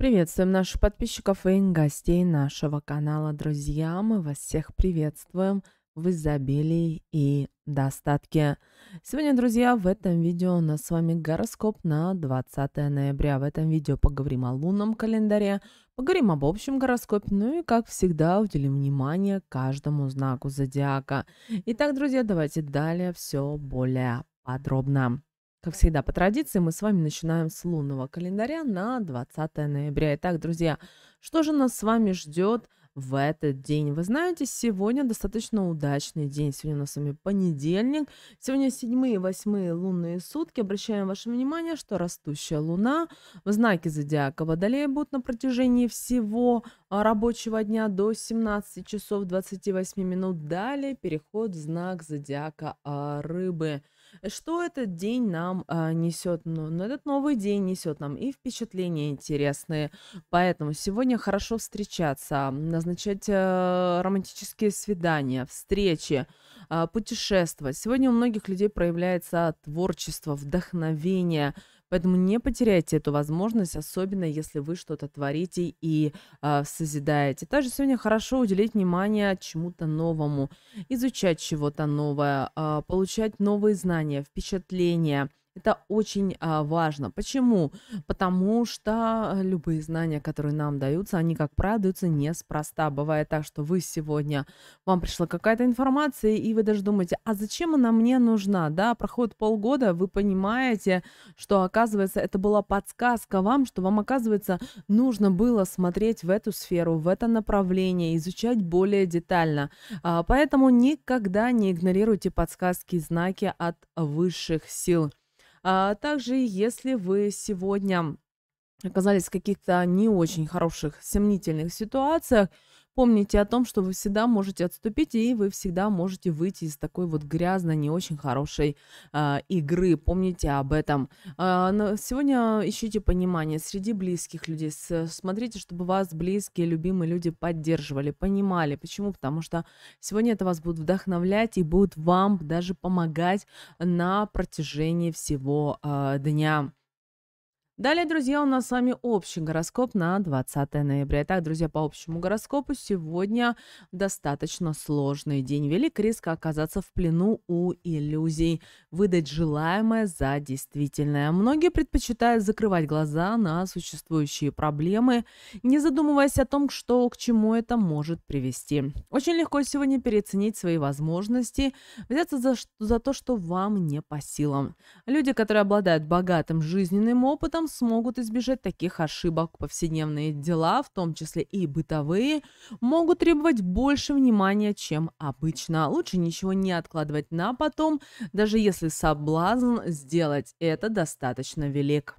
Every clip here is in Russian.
Приветствуем наших подписчиков и гостей нашего канала, друзья. Мы вас всех приветствуем в изобилии и достатке. Сегодня, друзья, в этом видео у нас с вами гороскоп на 20 ноября. В этом видео поговорим о лунном календаре, поговорим об общем гороскопе, ну и, как всегда, уделим внимание каждому знаку зодиака. Итак, друзья, давайте далее все более подробно. Как всегда, по традиции, мы с вами начинаем с лунного календаря на 20 ноября. Итак, друзья, что же нас с вами ждет в этот день? Вы знаете, сегодня достаточно удачный день. Сегодня у нас с вами понедельник. Сегодня 7 и 8 лунные сутки. Обращаем ваше внимание, что растущая луна в знаке зодиака Водолея будет на протяжении всего а, рабочего дня до 17 часов 28 минут. Далее переход в знак зодиака а, Рыбы. Что этот день нам а, несет? Ну, ну, этот новый день несет нам и впечатления интересные. Поэтому сегодня хорошо встречаться, назначать а, романтические свидания, встречи, а, путешествовать. Сегодня у многих людей проявляется творчество, вдохновение – Поэтому не потеряйте эту возможность, особенно если вы что-то творите и э, созидаете. Также сегодня хорошо уделить внимание чему-то новому, изучать чего-то новое, э, получать новые знания, впечатления, это очень а, важно. Почему? Потому что э, любые знания, которые нам даются, они, как правило, даются неспроста. Бывает так, что вы сегодня, вам пришла какая-то информация, и вы даже думаете, а зачем она мне нужна? Да, проходит полгода, вы понимаете, что, оказывается, это была подсказка вам, что вам, оказывается, нужно было смотреть в эту сферу, в это направление, изучать более детально. А, поэтому никогда не игнорируйте подсказки и знаки от высших сил. А также, если вы сегодня оказались в каких-то не очень хороших, сомнительных ситуациях, Помните о том, что вы всегда можете отступить, и вы всегда можете выйти из такой вот грязной, не очень хорошей э, игры. Помните об этом. Э, сегодня ищите понимание среди близких людей. Смотрите, чтобы вас близкие, любимые люди поддерживали, понимали. Почему? Потому что сегодня это вас будет вдохновлять и будет вам даже помогать на протяжении всего э, дня. Далее, друзья, у нас с вами общий гороскоп на 20 ноября. Итак, друзья, по общему гороскопу сегодня достаточно сложный день. Велик риск оказаться в плену у иллюзий, выдать желаемое за действительное. Многие предпочитают закрывать глаза на существующие проблемы, не задумываясь о том, что к чему это может привести. Очень легко сегодня переоценить свои возможности, взяться за, за то, что вам не по силам. Люди, которые обладают богатым жизненным опытом, смогут избежать таких ошибок. Повседневные дела, в том числе и бытовые, могут требовать больше внимания, чем обычно. Лучше ничего не откладывать на потом, даже если соблазн сделать это достаточно велик.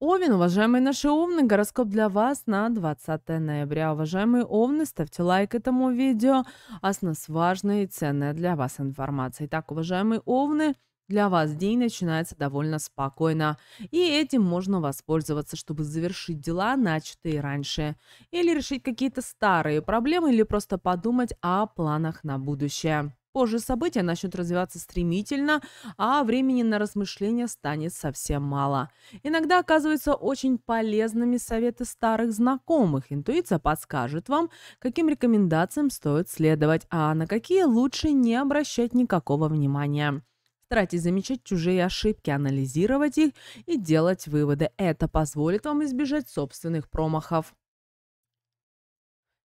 Овен, уважаемые наши овны, гороскоп для вас на 20 ноября. Уважаемые овны, ставьте лайк этому видео, а с нас важная и ценная для вас информация. Итак, уважаемые овны, для вас день начинается довольно спокойно, и этим можно воспользоваться, чтобы завершить дела, начатые раньше, или решить какие-то старые проблемы, или просто подумать о планах на будущее. Позже события начнут развиваться стремительно, а времени на размышления станет совсем мало. Иногда оказываются очень полезными советы старых знакомых. Интуиция подскажет вам, каким рекомендациям стоит следовать, а на какие лучше не обращать никакого внимания. Старайтесь замечать чужие ошибки, анализировать их и делать выводы. Это позволит вам избежать собственных промахов.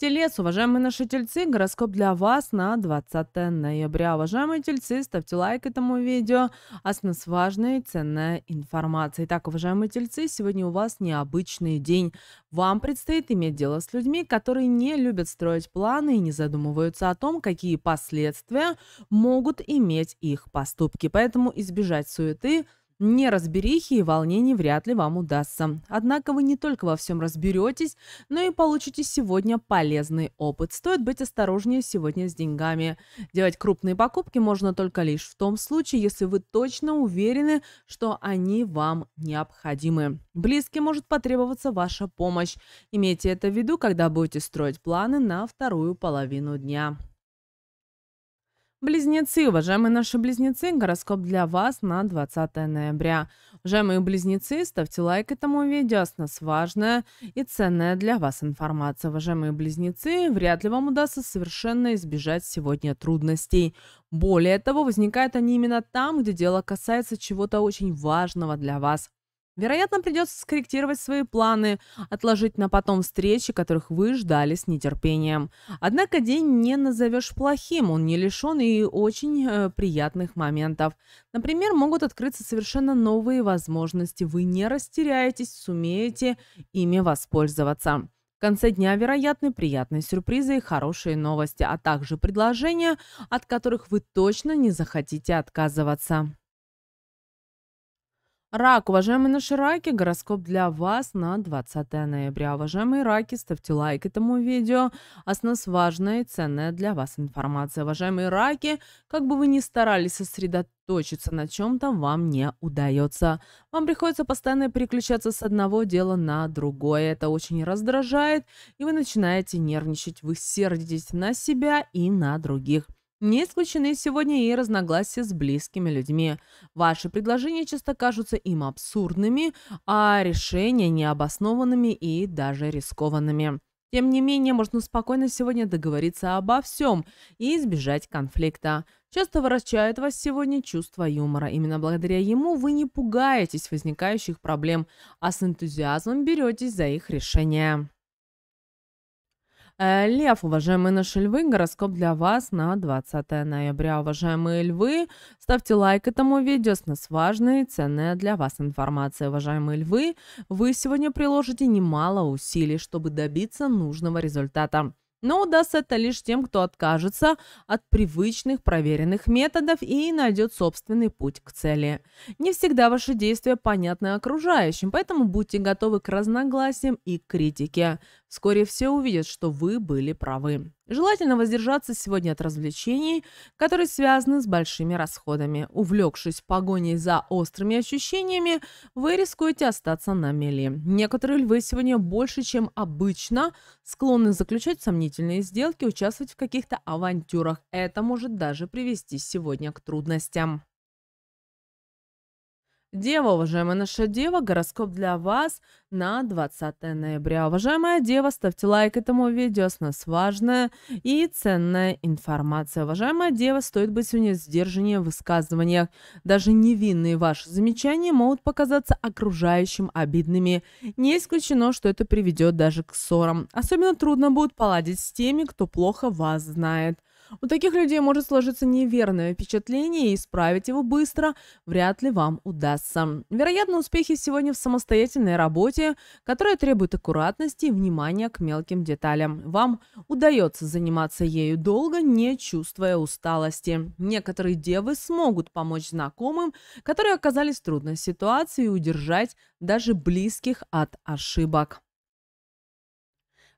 Телец, уважаемые наши тельцы, гороскоп для вас на 20 ноября. Уважаемые тельцы, ставьте лайк этому видео, а с нас важная и ценная информация. Итак, уважаемые тельцы, сегодня у вас необычный день. Вам предстоит иметь дело с людьми, которые не любят строить планы и не задумываются о том, какие последствия могут иметь их поступки. Поэтому избежать суеты – неразберихи и волнений вряд ли вам удастся. Однако вы не только во всем разберетесь, но и получите сегодня полезный опыт. Стоит быть осторожнее сегодня с деньгами. Делать крупные покупки можно только лишь в том случае, если вы точно уверены, что они вам необходимы. Близким может потребоваться ваша помощь. Имейте это в виду, когда будете строить планы на вторую половину дня. Близнецы, уважаемые наши близнецы, гороскоп для вас на 20 ноября. Уважаемые близнецы, ставьте лайк этому видео, с нас важная и ценная для вас информация. Уважаемые близнецы, вряд ли вам удастся совершенно избежать сегодня трудностей. Более того, возникают они именно там, где дело касается чего-то очень важного для вас. Вероятно, придется скорректировать свои планы, отложить на потом встречи, которых вы ждали с нетерпением. Однако день не назовешь плохим, он не лишен и очень э, приятных моментов. Например, могут открыться совершенно новые возможности, вы не растеряетесь, сумеете ими воспользоваться. В конце дня вероятны приятные сюрпризы и хорошие новости, а также предложения, от которых вы точно не захотите отказываться. Рак, уважаемые наши раки, гороскоп для вас на 20 ноября. Уважаемые раки, ставьте лайк этому видео, а с нас важная и ценная для вас информация. Уважаемые раки, как бы вы ни старались сосредоточиться на чем-то, вам не удается. Вам приходится постоянно переключаться с одного дела на другое. Это очень раздражает, и вы начинаете нервничать, вы сердитесь на себя и на других. Не исключены сегодня и разногласия с близкими людьми. Ваши предложения часто кажутся им абсурдными, а решения необоснованными и даже рискованными. Тем не менее, можно спокойно сегодня договориться обо всем и избежать конфликта. Часто выращает вас сегодня чувство юмора. Именно благодаря ему вы не пугаетесь возникающих проблем, а с энтузиазмом беретесь за их решение. Э, Лев, уважаемые наши львы, гороскоп для вас на 20 ноября. Уважаемые львы, ставьте лайк этому видео, с нас важная и ценная для вас информация. Уважаемые львы, вы сегодня приложите немало усилий, чтобы добиться нужного результата. Но удастся это лишь тем, кто откажется от привычных проверенных методов и найдет собственный путь к цели. Не всегда ваши действия понятны окружающим, поэтому будьте готовы к разногласиям и критике. Вскоре все увидят, что вы были правы. Желательно воздержаться сегодня от развлечений, которые связаны с большими расходами. Увлекшись погоней за острыми ощущениями, вы рискуете остаться на мели. Некоторые львы сегодня больше, чем обычно, склонны заключать сомнительные сделки, участвовать в каких-то авантюрах. Это может даже привести сегодня к трудностям. Дева, уважаемая наша Дева, гороскоп для вас на 20 ноября. Уважаемая Дева, ставьте лайк этому видео, с нас важная и ценная информация. Уважаемая Дева, стоит быть сегодня сдержаннее в высказываниях. Даже невинные ваши замечания могут показаться окружающим обидными. Не исключено, что это приведет даже к ссорам. Особенно трудно будет поладить с теми, кто плохо вас знает. У таких людей может сложиться неверное впечатление, и исправить его быстро вряд ли вам удастся. Вероятно, успехи сегодня в самостоятельной работе, которая требует аккуратности и внимания к мелким деталям. Вам удается заниматься ею долго, не чувствуя усталости. Некоторые девы смогут помочь знакомым, которые оказались в трудной ситуации, и удержать даже близких от ошибок.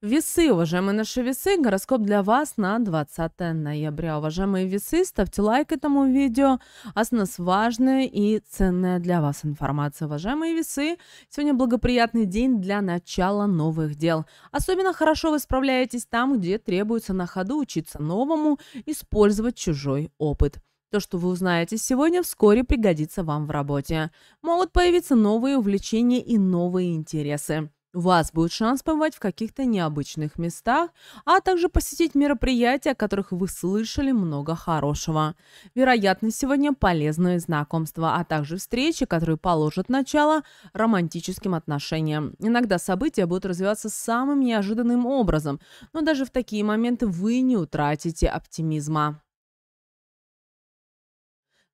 Весы, уважаемые наши весы, гороскоп для вас на 20 ноября. Уважаемые весы, ставьте лайк этому видео, осталась а важная и ценная для вас информация. Уважаемые весы, сегодня благоприятный день для начала новых дел. Особенно хорошо вы справляетесь там, где требуется на ходу учиться новому, использовать чужой опыт. То, что вы узнаете сегодня, вскоре пригодится вам в работе. Могут появиться новые увлечения и новые интересы. У вас будет шанс побывать в каких-то необычных местах, а также посетить мероприятия, о которых вы слышали много хорошего. Вероятно, сегодня полезные знакомства, а также встречи, которые положат начало романтическим отношениям. Иногда события будут развиваться самым неожиданным образом, но даже в такие моменты вы не утратите оптимизма.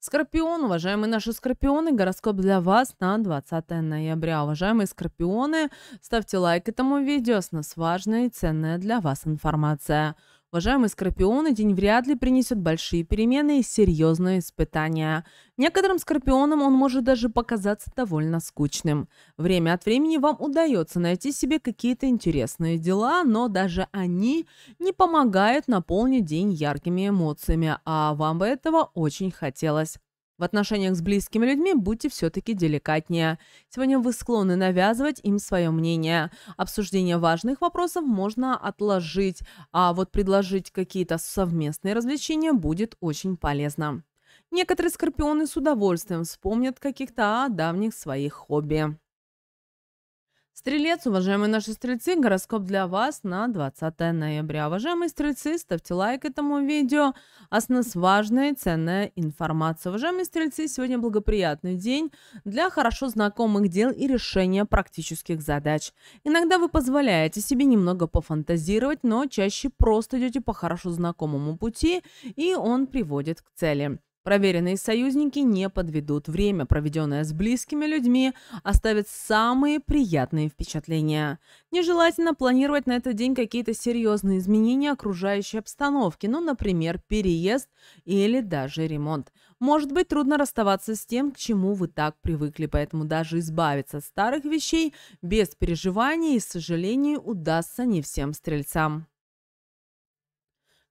Скорпион, уважаемые наши скорпионы, гороскоп для вас на 20 ноября. Уважаемые скорпионы, ставьте лайк этому видео, с нас важная и ценная для вас информация. Уважаемые скорпионы, день вряд ли принесет большие перемены и серьезные испытания. Некоторым скорпионам он может даже показаться довольно скучным. Время от времени вам удается найти себе какие-то интересные дела, но даже они не помогают наполнить день яркими эмоциями, а вам бы этого очень хотелось. В отношениях с близкими людьми будьте все-таки деликатнее. Сегодня вы склонны навязывать им свое мнение. Обсуждение важных вопросов можно отложить, а вот предложить какие-то совместные развлечения будет очень полезно. Некоторые скорпионы с удовольствием вспомнят каких-то давних своих хобби. Стрелец, уважаемые наши стрельцы, гороскоп для вас на 20 ноября. Уважаемые стрельцы, ставьте лайк этому видео, а с нас важная и ценная информация. Уважаемые стрельцы, сегодня благоприятный день для хорошо знакомых дел и решения практических задач. Иногда вы позволяете себе немного пофантазировать, но чаще просто идете по хорошо знакомому пути, и он приводит к цели. Проверенные союзники не подведут. Время, проведенное с близкими людьми, оставит самые приятные впечатления. Нежелательно планировать на этот день какие-то серьезные изменения окружающей обстановки, ну, например, переезд или даже ремонт. Может быть, трудно расставаться с тем, к чему вы так привыкли, поэтому даже избавиться от старых вещей без переживаний и сожалений удастся не всем стрельцам.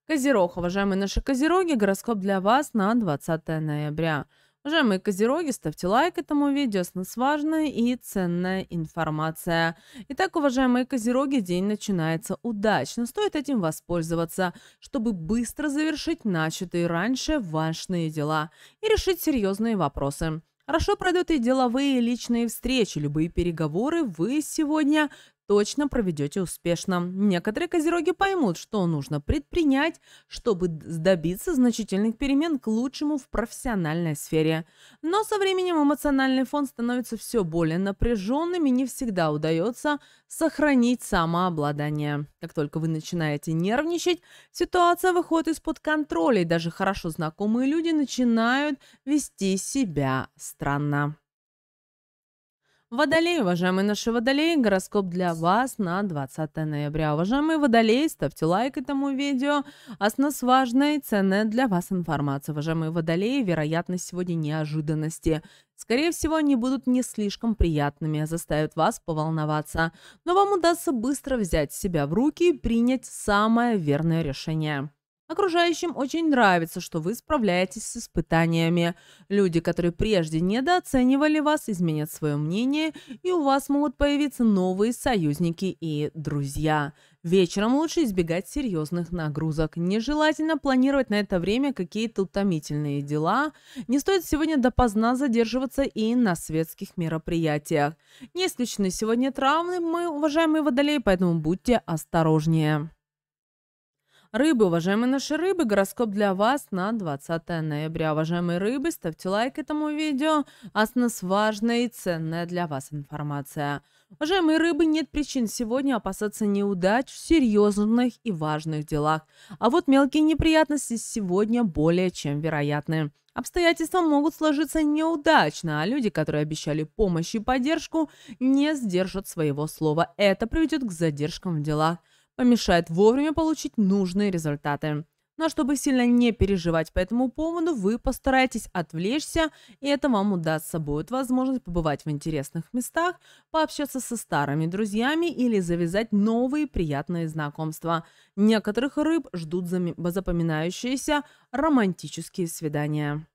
Козерог, уважаемые наши козероги, гороскоп для вас на 20 ноября. Уважаемые козероги, ставьте лайк этому видео, с нас важная и ценная информация. Итак, уважаемые козероги, день начинается удачно. Стоит этим воспользоваться, чтобы быстро завершить начатые раньше важные дела и решить серьезные вопросы. Хорошо пройдут и деловые, личные встречи, любые переговоры вы сегодня точно проведете успешно. Некоторые козероги поймут, что нужно предпринять, чтобы добиться значительных перемен к лучшему в профессиональной сфере. Но со временем эмоциональный фон становится все более напряженным и не всегда удается сохранить самообладание. Как только вы начинаете нервничать, ситуация выходит из-под контроля, и даже хорошо знакомые люди начинают вести себя странно. Водолей, уважаемые наши водолеи, гороскоп для вас на 20 ноября. Уважаемые водолеи, ставьте лайк этому видео. А важная и ценная для вас информация. Уважаемые водолеи, вероятность сегодня неожиданности. Скорее всего, они будут не слишком приятными, заставят вас поволноваться. Но вам удастся быстро взять себя в руки и принять самое верное решение. Окружающим очень нравится, что вы справляетесь с испытаниями. Люди, которые прежде недооценивали вас, изменят свое мнение, и у вас могут появиться новые союзники и друзья. Вечером лучше избегать серьезных нагрузок. Нежелательно планировать на это время какие-то утомительные дела. Не стоит сегодня допоздна задерживаться и на светских мероприятиях. Не исключены сегодня травмы, мы уважаемые водолеи, поэтому будьте осторожнее. Рыбы, уважаемые наши рыбы, гороскоп для вас на 20 ноября. Уважаемые рыбы, ставьте лайк этому видео, а с нас важная и ценная для вас информация. Уважаемые рыбы, нет причин сегодня опасаться неудач в серьезных и важных делах. А вот мелкие неприятности сегодня более чем вероятны. Обстоятельства могут сложиться неудачно, а люди, которые обещали помощь и поддержку, не сдержат своего слова. Это приведет к задержкам в делах помешает вовремя получить нужные результаты. Но ну, а чтобы сильно не переживать по этому поводу, вы постарайтесь отвлечься, и это вам удастся. Будет возможность побывать в интересных местах, пообщаться со старыми друзьями или завязать новые приятные знакомства. Некоторых рыб ждут запоминающиеся романтические свидания.